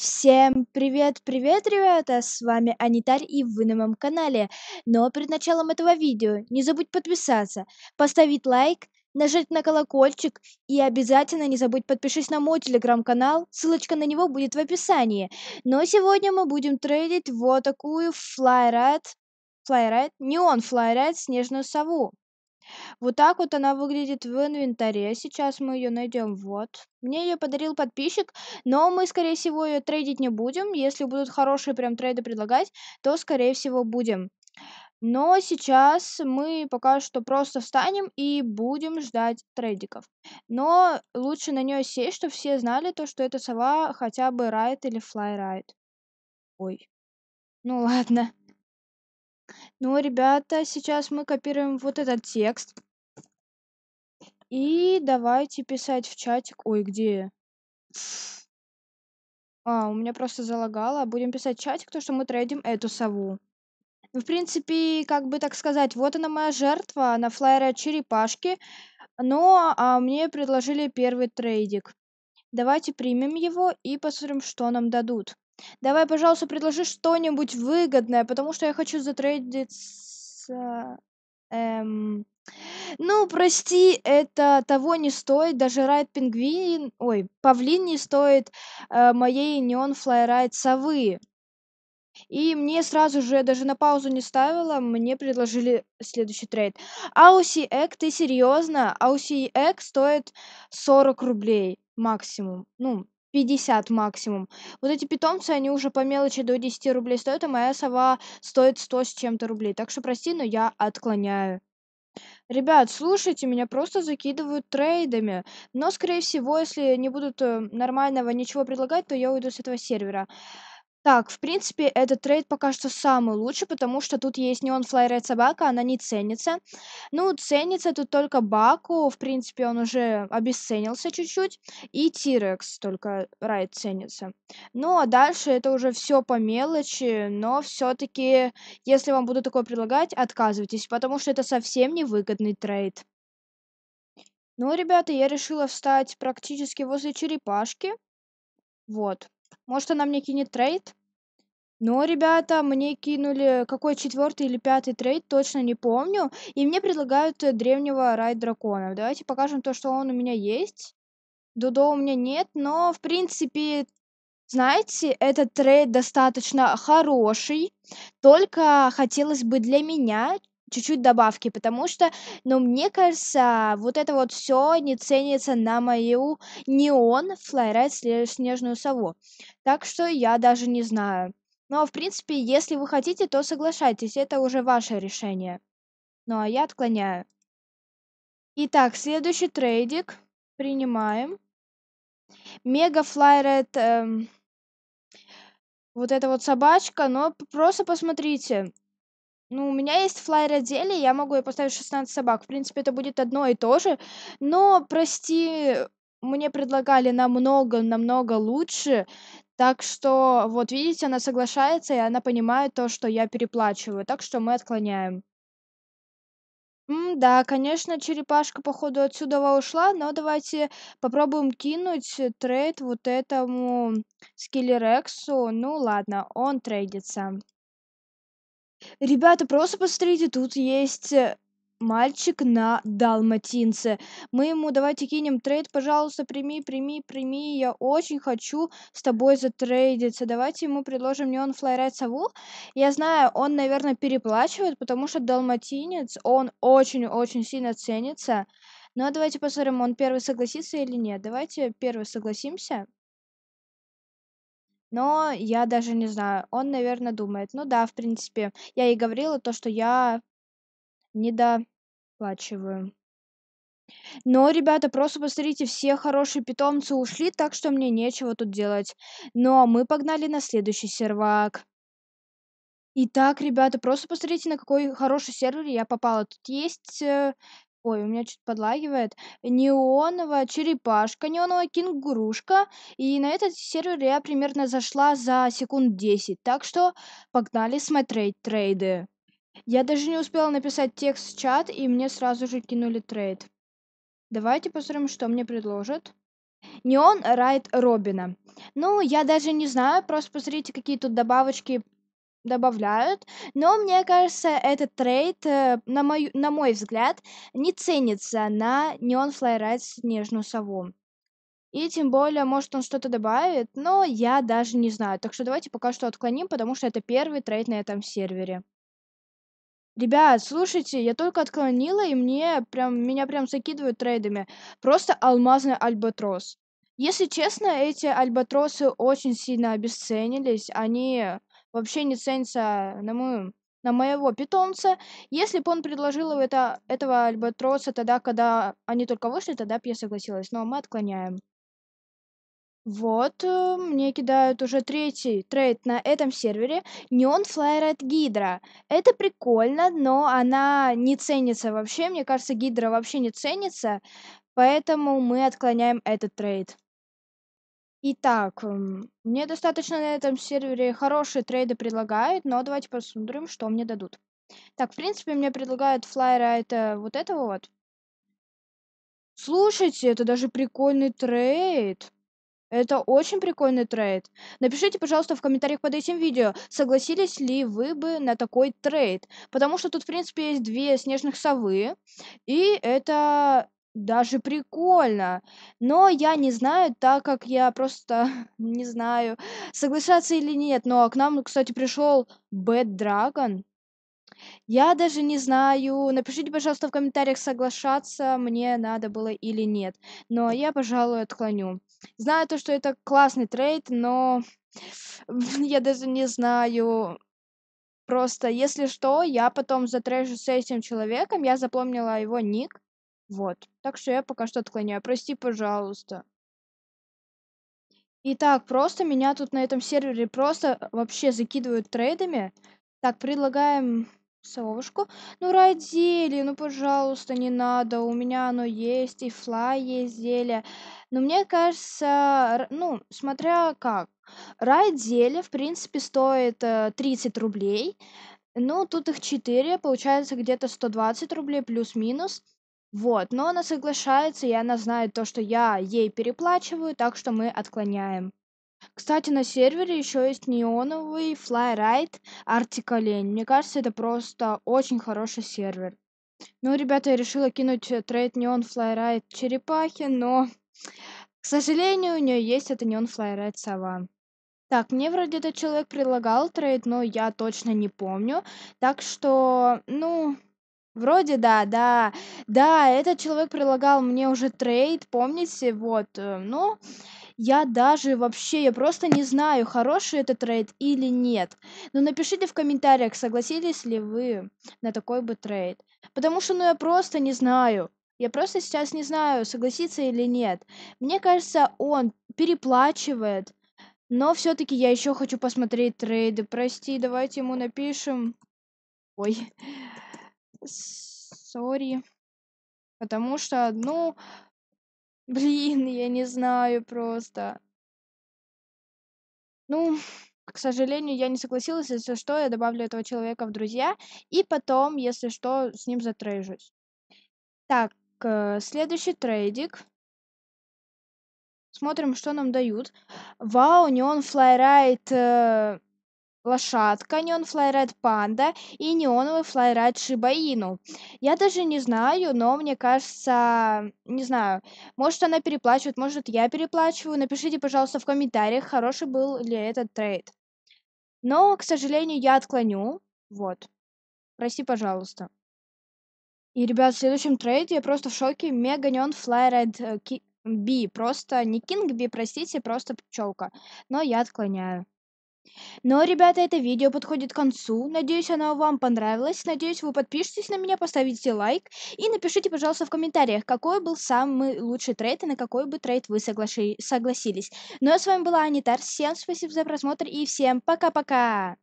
Всем привет, привет, ребята! С вами Анитарь и вы на моем канале. Но перед началом этого видео не забудь подписаться, поставить лайк, нажать на колокольчик и обязательно не забудь подпишись на мой телеграм-канал, ссылочка на него будет в описании. Но сегодня мы будем трейдить вот такую флайрайд, флайрайд, не он флайрайд, снежную сову вот так вот она выглядит в инвентаре. Сейчас мы ее найдем. Вот. Мне ее подарил подписчик, но мы, скорее всего, ее трейдить не будем. Если будут хорошие прям трейды предлагать, то, скорее всего, будем. Но сейчас мы пока что просто встанем и будем ждать трейдиков. Но лучше на нее сесть, чтобы все знали то, что это сова хотя бы райт или флай райт. Ой. Ну ладно. Ну, ребята, сейчас мы копируем вот этот текст. И давайте писать в чатик. Ой, где? А, у меня просто залагало. Будем писать в чатик, то, что мы трейдим эту сову. Ну, в принципе, как бы так сказать, вот она моя жертва на флайере черепашки. Но а мне предложили первый трейдик. Давайте примем его и посмотрим, что нам дадут давай пожалуйста предложи что-нибудь выгодное потому что я хочу затрейдиться эм ну прости это того не стоит даже райд пингвин ой павлин не стоит э, моей неон флайрайд совы и мне сразу же, даже на паузу не ставила, мне предложили следующий трейд. Ауси Эк, ты серьезно? Ауси Эк стоит 40 рублей максимум. Ну, пятьдесят максимум. Вот эти питомцы, они уже по мелочи до 10 рублей стоят, а моя сова стоит 100 с чем-то рублей. Так что прости, но я отклоняю. Ребят, слушайте, меня просто закидывают трейдами. Но, скорее всего, если не будут э, нормального ничего предлагать, то я уйду с этого сервера. Так, в принципе, этот трейд пока что самый лучший, потому что тут есть неон Fly Red Собака, она не ценится. Ну, ценится тут только Баку, в принципе, он уже обесценился чуть-чуть, и Тирекс только Райт ценится. Ну, а дальше это уже все по мелочи, но все-таки, если вам буду такое предлагать, отказывайтесь, потому что это совсем невыгодный трейд. Ну, ребята, я решила встать практически возле черепашки. Вот может она мне кинет трейд? Но, ребята, мне кинули какой четвертый или пятый трейд, точно не помню. И мне предлагают э, древнего рай дракона. Давайте покажем то, что он у меня есть. Дудо у меня нет, но, в принципе, знаете, этот трейд достаточно хороший. Только хотелось бы для меня чуть-чуть добавки, потому что, ну, мне кажется, вот это вот все не ценится на мою неон флайрайт снежную сову. Так что я даже не знаю. Но, ну, а в принципе, если вы хотите, то соглашайтесь, это уже ваше решение. Ну, а я отклоняю. Итак, следующий трейдик. Принимаем. Мега флайрет... Эм, вот эта вот собачка, но просто посмотрите. Ну, у меня есть флайер отделе, я могу и поставить 16 собак. В принципе, это будет одно и то же. Но, прости, мне предлагали намного-намного лучше. Так что, вот видите, она соглашается, и она понимает то, что я переплачиваю. Так что мы отклоняем. М да, конечно, черепашка, походу, отсюда ушла, но давайте попробуем кинуть трейд вот этому скиллерексу. Ну ладно, он трейдится ребята просто посмотрите тут есть э, мальчик на далматинце мы ему давайте кинем трейд пожалуйста прими прими прими я очень хочу с тобой затрейдиться давайте ему предложим не он флайрайт сову я знаю он наверное переплачивает потому что далматинец он очень очень сильно ценится но давайте посмотрим он первый согласится или нет давайте первый согласимся но я даже не знаю. Он, наверное, думает. Ну да, в принципе, я и говорила то, что я недоплачиваю. Но, ребята, просто посмотрите, все хорошие питомцы ушли, так что мне нечего тут делать. Но ну, а мы погнали на следующий сервак. Итак, ребята, просто посмотрите, на какой хороший сервер я попала. Тут есть э, Ой, у меня чуть подлагивает. Неоновая черепашка, неоновая кенгурушка. И на этот сервер я примерно зашла за секунд 10. Так что погнали смотреть трейды. Я даже не успела написать текст в чат, и мне сразу же кинули трейд. Давайте посмотрим, что мне предложат. Неон Райт Робина. Ну, я даже не знаю, просто посмотрите, какие тут добавочки добавляют, но мне кажется, этот трейд, э, на, мою, на мой взгляд, не ценится на Neon Fly Ride Снежную Сову. И тем более, может, он что-то добавит, но я даже не знаю. Так что давайте пока что отклоним, потому что это первый трейд на этом сервере. Ребят, слушайте, я только отклонила, и мне прям, меня прям закидывают трейдами. Просто алмазный альбатрос. Если честно, эти альбатросы очень сильно обесценились. Они вообще не ценится на мою на моего питомца. Если бы он предложил это, этого альбатроса тогда, когда они только вышли, тогда бы я согласилась. Но мы отклоняем. Вот, э, мне кидают уже третий трейд на этом сервере. неон Flyer от Гидра. Это прикольно, но она не ценится вообще. Мне кажется, Гидра вообще не ценится. Поэтому мы отклоняем этот трейд. Итак, эм, мне достаточно на этом сервере хорошие трейды предлагают, но давайте посмотрим, что мне дадут. Так, в принципе, мне предлагают флайера это вот этого вот. Слушайте, это даже прикольный трейд. Это очень прикольный трейд. Напишите, пожалуйста, в комментариях под этим видео, согласились ли вы бы на такой трейд. Потому что тут, в принципе, есть две снежных совы. И это даже прикольно, но я не знаю, так как я просто не знаю, соглашаться или нет. Но к нам, кстати, пришел Bad Dragon. Я даже не знаю. Напишите, пожалуйста, в комментариях, соглашаться мне надо было или нет. Но я, пожалуй, отклоню. Знаю то, что это классный трейд, но я даже не знаю. Просто, если что, я потом затрежу с этим человеком. Я запомнила его ник. Вот. Так что я пока что отклоняю. Прости, пожалуйста. Итак, просто меня тут на этом сервере просто э, вообще закидывают трейдами. Так, предлагаем совушку. Ну, родили, ну, пожалуйста, не надо. У меня оно есть, и флай есть зелье. Но мне кажется, ну, смотря как. Рай зелье, в принципе, стоит 30 э, рублей. Ну, тут их 4, получается где-то 120 рублей плюс-минус. Вот, но она соглашается, и она знает то, что я ей переплачиваю, так что мы отклоняем. Кстати, на сервере еще есть неоновый Flyride Arctic Lane. Мне кажется, это просто очень хороший сервер. Ну, ребята, я решила кинуть э, трейд Neon Flyride черепахи, но, к сожалению, у нее есть это Neon Flyride сова. Так, мне вроде этот человек предлагал трейд, но я точно не помню. Так что, ну, Вроде да, да. Да, этот человек предлагал мне уже трейд, помните, вот, э, ну, я даже вообще, я просто не знаю, хороший это трейд или нет. Но напишите в комментариях, согласились ли вы на такой бы трейд. Потому что, ну, я просто не знаю. Я просто сейчас не знаю, согласиться или нет. Мне кажется, он переплачивает. Но все-таки я еще хочу посмотреть трейды. Прости, давайте ему напишем. Ой сори. Потому что, ну, блин, я не знаю просто. Ну, к сожалению, я не согласилась, если что, я добавлю этого человека в друзья, и потом, если что, с ним затрейжусь. Так, э, следующий трейдик. Смотрим, что нам дают. Вау, Neon Flyride лошадка, Neon Fly Red Panda и неоновый Fly Red Shiba Inu. Я даже не знаю, но мне кажется, не знаю, может она переплачивает, может я переплачиваю. Напишите, пожалуйста, в комментариях, хороший был ли этот трейд. Но, к сожалению, я отклоню. Вот. Прости, пожалуйста. И, ребят, в следующем трейде я просто в шоке. Меганен Fly Red э, би Просто не кинг би простите, просто пчелка. Но я отклоняю но ребята это видео подходит к концу надеюсь оно вам понравилось надеюсь вы подпишитесь на меня поставите лайк и напишите пожалуйста в комментариях какой был самый лучший трейд и на какой бы трейд вы соглаши согласились ну а с вами была анитар всем спасибо за просмотр и всем пока пока